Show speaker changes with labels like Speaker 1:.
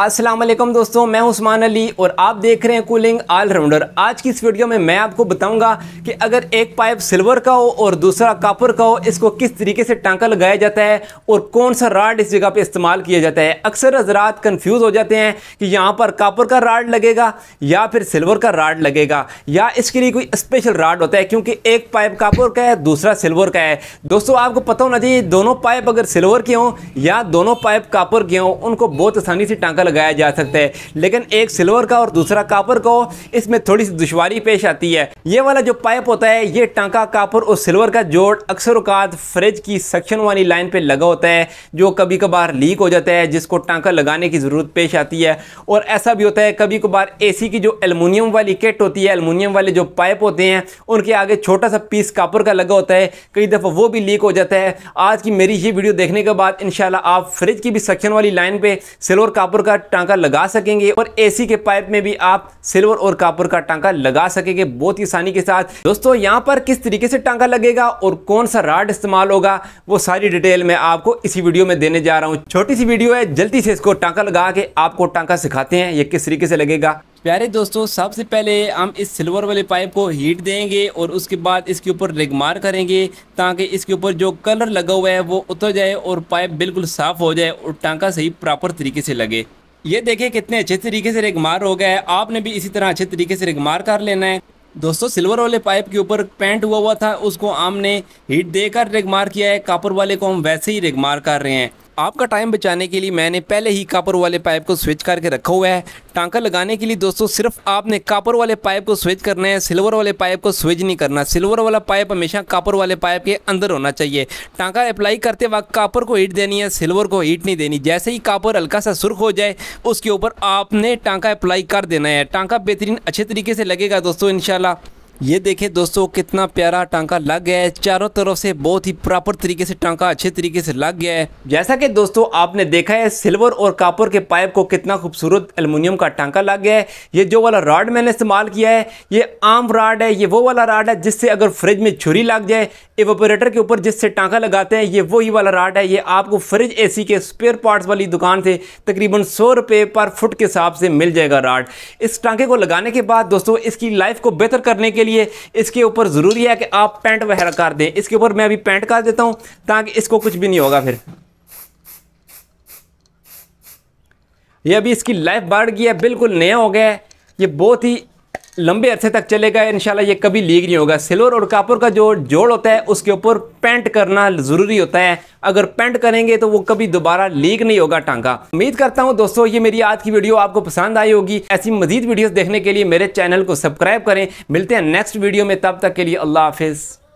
Speaker 1: अस्सलाम वालेकुम दोस्तों मैं उस्मान अली और आप देख रहे हैं कूलिंग ऑलराउंडर आज की इस वीडियो में मैं आपको बताऊंगा कि अगर एक पाइप सिल्वर का हो और दूसरा कापर का हो इसको किस तरीके से टांका लगाया जाता है और कौन सा राड इस जगह पे इस्तेमाल किया जाता है अक्सर हजरात कंफ्यूज हो जाते हैं कि यहाँ पर कापर का राड लगेगा या फिर सिल्वर का राड लगेगा या इसके लिए कोई स्पेशल राड होता है क्योंकि एक पाइप कापुर का है दूसरा सिल्वर का है दोस्तों आपको पता होना चाहिए दोनों पाइप अगर सिल्वर के हों या दोनों पाइप कापुर के हों उनको बहुत आसानी से टांका लगाया जा सकता है लेकिन एक सिल्वर का और दूसरा कापर को इसमें थोड़ी सी दुशारी पेश आती है ये वाला जो पाइप होता है ये टांका कापर और सिल्वर का जोड़ अक्सर उकात फ्रिज की सक्शन वाली लाइन पे लगा होता है जो कभी कभार लीक हो जाता है जिसको टांका लगाने की ज़रूरत पेश आती है और ऐसा भी होता है कभी कभार एसी की जो एलमिनियम वाली किट होती है एलमिनियम वाले जो पाइप होते हैं उनके आगे छोटा सा पीस कापर का लगा होता है कई दफ़ा वो भी लीक हो जाता है आज की मेरी ये वीडियो देखने के बाद इन आप फ्रिज की भी सक्शन वाली लाइन पर सिल्वर कापुर का टांका लगा सकेंगे और ए के पाइप में भी आप सिल्वर और कापुर का टांका लगा सकेंगे बहुत ही आसानी के साथ दोस्तों यहाँ पर किस तरीके से टांका लगेगा और कौन सा राड इस्तेमाल होगा वो सारी डिटेल मैं आपको इसी वीडियो में देने जा रहा हूँ छोटी सी वीडियो है जल्दी से इसको टांका लगा के आपको टांका सिखाते हैं ये किस तरीके से लगेगा प्यारे दोस्तों सबसे पहले हम इस सिल्वर वाले पाइप को हीट देंगे और उसके बाद इसके ऊपर रेगमार करेंगे ताकि इसके ऊपर जो कलर लगा हुआ है वो उतर जाए और पाइप बिल्कुल साफ़ हो जाए और टांका सही प्रॉपर तरीके से लगे ये देखें कितने अच्छे तरीके से रेगमार हो गया है आपने भी इसी तरह अच्छे तरीके से रेगमार कर लेना है दोस्तों सिल्वर वाले पाइप के ऊपर पेंट हुआ हुआ था उसको हमने हीट देकर रेगमार मार किया है कापर वाले को हम वैसे ही रेगमार मार कर रहे हैं आपका टाइम बचाने के लिए मैंने पहले ही कापर वाले पाइप को स्विच करके रखा हुआ है टांका लगाने के लिए दोस्तों सिर्फ आपने कापर वाले पाइप को स्विच करना है सिल्वर वाले पाइप को स्विच नहीं करना सिल्वर वाला पाइप हमेशा कापर वाले पाइप के अंदर होना चाहिए टांका अप्लाई करते वक्त कापर को हीट देनी है सिल्वर को हीट नहीं देनी जैसे ही कापर हल्का सा सुर्ख हो जाए उसके ऊपर आपने टांका अप्लाई कर देना है टांका बेहतरीन अच्छे तरीके से लगेगा दोस्तों इनशाला ये देखे दोस्तों कितना प्यारा टांका लग गया है चारों तरफ से बहुत ही प्रॉपर तरीके से टांका अच्छे तरीके से लग गया है जैसा कि दोस्तों आपने देखा है सिल्वर और कापर के पाइप को कितना खूबसूरत एल्युमिनियम का टांका लग गया है ये जो वाला रॉड मैंने इस्तेमाल किया है ये आम रॉड है ये वो वाला रॉड है जिससे अगर फ्रिज में छुरी लग जाए एवोपरेटर के ऊपर जिससे टांका लगाते हैं ये वही वाला रॉड है ये आपको फ्रिज ए के स्पेयर पार्ट वाली दुकान से तकरीबन सौ रुपये पर फुट के हिसाब से मिल जाएगा रॉड इस टांके को लगाने के बाद दोस्तों इसकी लाइफ को बेहतर करने के लिए इसके ऊपर ज़रूरी है कि आप पेंट वगैरह कर दें इसके ऊपर मैं अभी पेंट कर देता हूँ ताकि इसको कुछ भी नहीं होगा फिर ये अभी इसकी लाइफ बढ़ गई है बिल्कुल नया हो गया है ये बहुत ही लंबे अरसे तक चलेगा इनशाला ये कभी लीक नहीं होगा सिल्वर और कापुर का जो जोड़ होता है उसके ऊपर पेंट करना ज़रूरी होता है अगर पेंट करेंगे तो वो कभी दोबारा लीक नहीं होगा टांगा उम्मीद करता हूँ दोस्तों ये मेरी आज की वीडियो आपको पसंद आई होगी ऐसी मजीद वीडियोस देखने के लिए मेरे चैनल को सब्सक्राइब करें मिलते हैं नेक्स्ट वीडियो में तब तक के लिए अल्लाह हाफिज़